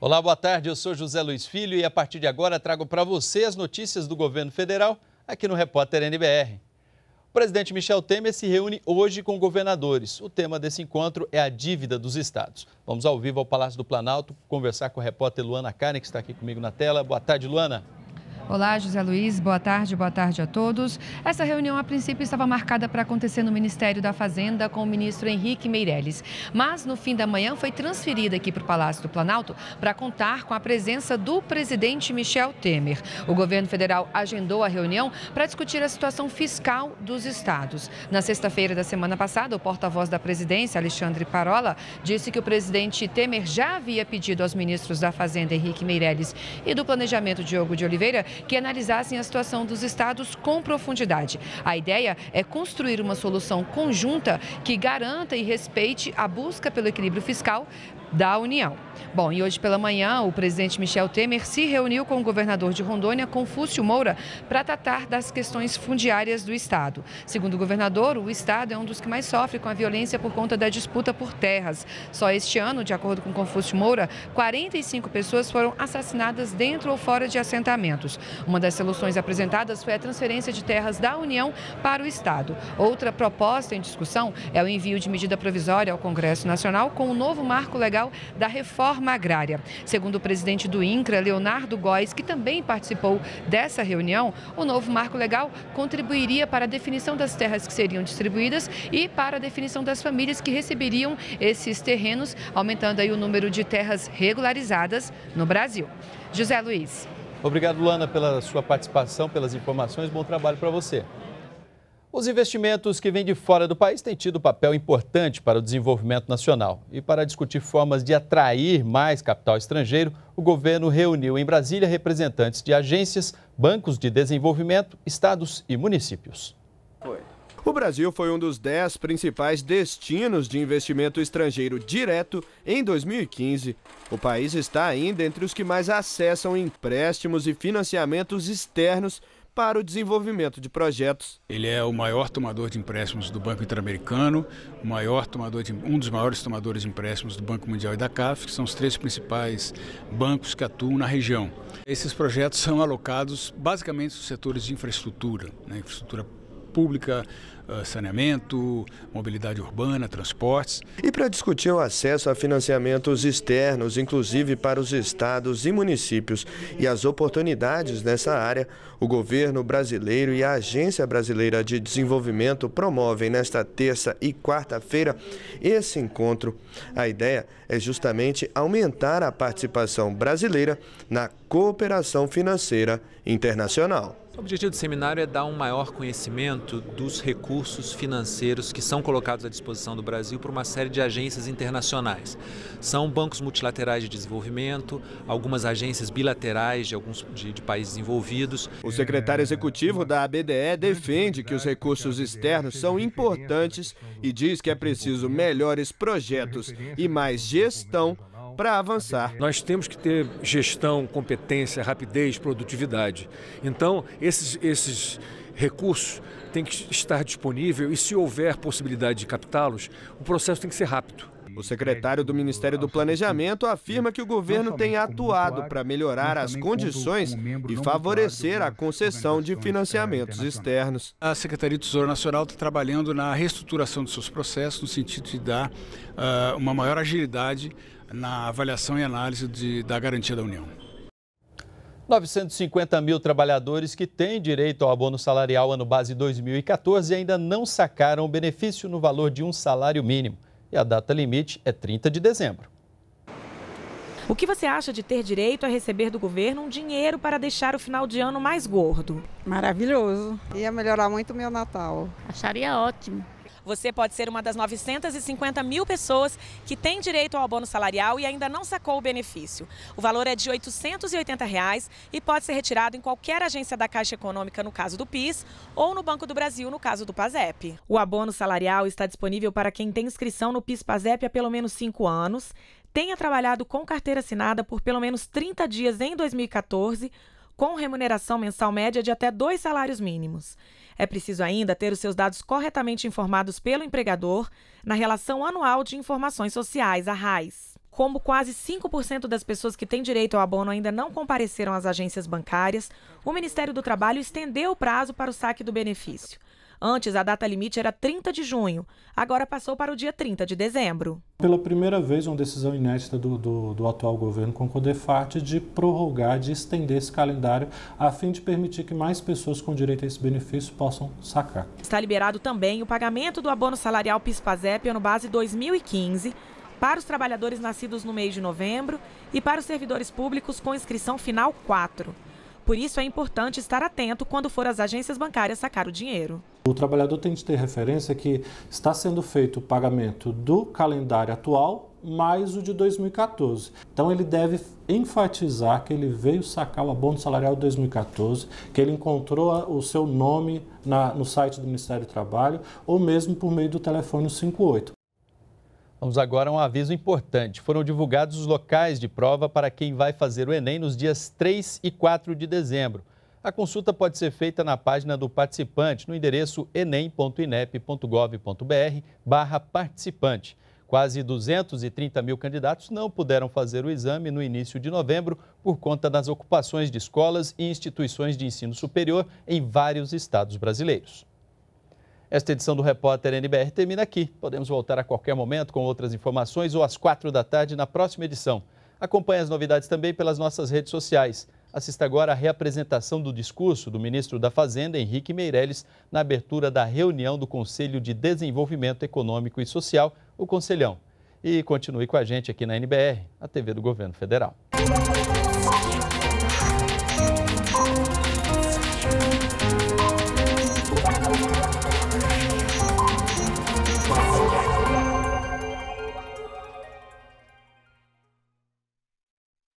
Olá, boa tarde. Eu sou José Luiz Filho e a partir de agora trago para você as notícias do governo federal aqui no Repórter NBR. O presidente Michel Temer se reúne hoje com governadores. O tema desse encontro é a dívida dos estados. Vamos ao vivo ao Palácio do Planalto conversar com a repórter Luana Karen, que está aqui comigo na tela. Boa tarde, Luana. Olá, José Luiz. Boa tarde, boa tarde a todos. Essa reunião, a princípio, estava marcada para acontecer no Ministério da Fazenda com o ministro Henrique Meirelles. Mas, no fim da manhã, foi transferida aqui para o Palácio do Planalto para contar com a presença do presidente Michel Temer. O governo federal agendou a reunião para discutir a situação fiscal dos estados. Na sexta-feira da semana passada, o porta-voz da presidência, Alexandre Parola, disse que o presidente Temer já havia pedido aos ministros da Fazenda, Henrique Meirelles, e do Planejamento, Diogo de Oliveira, que analisassem a situação dos estados com profundidade. A ideia é construir uma solução conjunta que garanta e respeite a busca pelo equilíbrio fiscal, da União. Bom, e hoje pela manhã, o presidente Michel Temer se reuniu com o governador de Rondônia, Confúcio Moura, para tratar das questões fundiárias do Estado. Segundo o governador, o Estado é um dos que mais sofre com a violência por conta da disputa por terras. Só este ano, de acordo com Confúcio Moura, 45 pessoas foram assassinadas dentro ou fora de assentamentos. Uma das soluções apresentadas foi a transferência de terras da União para o Estado. Outra proposta em discussão é o envio de medida provisória ao Congresso Nacional com o um novo marco legal da reforma agrária. Segundo o presidente do INCRA, Leonardo Góes, que também participou dessa reunião, o novo marco legal contribuiria para a definição das terras que seriam distribuídas e para a definição das famílias que receberiam esses terrenos, aumentando aí o número de terras regularizadas no Brasil. José Luiz. Obrigado, Luana, pela sua participação, pelas informações. Bom trabalho para você. Os investimentos que vêm de fora do país têm tido papel importante para o desenvolvimento nacional. E para discutir formas de atrair mais capital estrangeiro, o governo reuniu em Brasília representantes de agências, bancos de desenvolvimento, estados e municípios. Foi. O Brasil foi um dos dez principais destinos de investimento estrangeiro direto em 2015. O país está ainda entre os que mais acessam empréstimos e financiamentos externos para o desenvolvimento de projetos. Ele é o maior tomador de empréstimos do Banco Interamericano, o maior tomador de, um dos maiores tomadores de empréstimos do Banco Mundial e da CAF, que são os três principais bancos que atuam na região. Esses projetos são alocados basicamente nos setores de infraestrutura, né, infraestrutura pública, ah, saneamento, mobilidade urbana, transportes. E para discutir o acesso a financiamentos externos, inclusive para os estados e municípios, e as oportunidades nessa área, o governo brasileiro e a Agência Brasileira de Desenvolvimento promovem nesta terça e quarta-feira esse encontro. A ideia é justamente aumentar a participação brasileira na cooperação financeira internacional. O objetivo do seminário é dar um maior conhecimento dos recursos financeiros que são colocados à disposição do Brasil por uma série de agências internacionais. São bancos multilaterais de desenvolvimento, algumas agências bilaterais de alguns de, de países envolvidos. O secretário executivo da ABDE defende que os recursos externos são importantes e diz que é preciso melhores projetos e mais gestão para avançar. Nós temos que ter gestão, competência, rapidez, produtividade. Então, esses, esses recursos têm que estar disponível e se houver possibilidade de captá-los, o processo tem que ser rápido. O secretário do Ministério do Planejamento afirma que o governo tem atuado para melhorar as condições e favorecer a concessão de é, financiamentos externos. A Secretaria do Tesouro Nacional está trabalhando na reestruturação dos seus processos, no sentido de dar uh, uma maior agilidade na avaliação e análise de, da garantia da União. 950 mil trabalhadores que têm direito ao abono salarial ano base 2014 ainda não sacaram o benefício no valor de um salário mínimo. E a data limite é 30 de dezembro. O que você acha de ter direito a receber do governo um dinheiro para deixar o final de ano mais gordo? Maravilhoso. Ia melhorar muito o meu Natal. Acharia ótimo. Você pode ser uma das 950 mil pessoas que tem direito ao abono salarial e ainda não sacou o benefício. O valor é de R$ 880 reais e pode ser retirado em qualquer agência da Caixa Econômica, no caso do PIS, ou no Banco do Brasil, no caso do PASEP. O abono salarial está disponível para quem tem inscrição no PIS-PASEP há pelo menos cinco anos, tenha trabalhado com carteira assinada por pelo menos 30 dias em 2014, com remuneração mensal média de até dois salários mínimos é preciso ainda ter os seus dados corretamente informados pelo empregador na Relação Anual de Informações Sociais, a RAIS. Como quase 5% das pessoas que têm direito ao abono ainda não compareceram às agências bancárias, o Ministério do Trabalho estendeu o prazo para o saque do benefício. Antes, a data limite era 30 de junho, agora passou para o dia 30 de dezembro. Pela primeira vez, uma decisão inédita do, do, do atual governo com o CODEFAT de prorrogar, de estender esse calendário, a fim de permitir que mais pessoas com direito a esse benefício possam sacar. Está liberado também o pagamento do abono salarial PIS-PASEP ano base 2015, para os trabalhadores nascidos no mês de novembro e para os servidores públicos com inscrição final 4. Por isso é importante estar atento quando for às agências bancárias sacar o dinheiro. O trabalhador tem de ter referência que está sendo feito o pagamento do calendário atual mais o de 2014. Então ele deve enfatizar que ele veio sacar o abono salarial de 2014, que ele encontrou o seu nome na, no site do Ministério do Trabalho ou mesmo por meio do telefone 58. Vamos agora a um aviso importante. Foram divulgados os locais de prova para quem vai fazer o Enem nos dias 3 e 4 de dezembro. A consulta pode ser feita na página do participante, no endereço enem.inep.gov.br barra participante. Quase 230 mil candidatos não puderam fazer o exame no início de novembro por conta das ocupações de escolas e instituições de ensino superior em vários estados brasileiros. Esta edição do Repórter NBR termina aqui. Podemos voltar a qualquer momento com outras informações ou às quatro da tarde na próxima edição. Acompanhe as novidades também pelas nossas redes sociais. Assista agora a reapresentação do discurso do ministro da Fazenda, Henrique Meirelles, na abertura da reunião do Conselho de Desenvolvimento Econômico e Social, o Conselhão. E continue com a gente aqui na NBR, a TV do Governo Federal.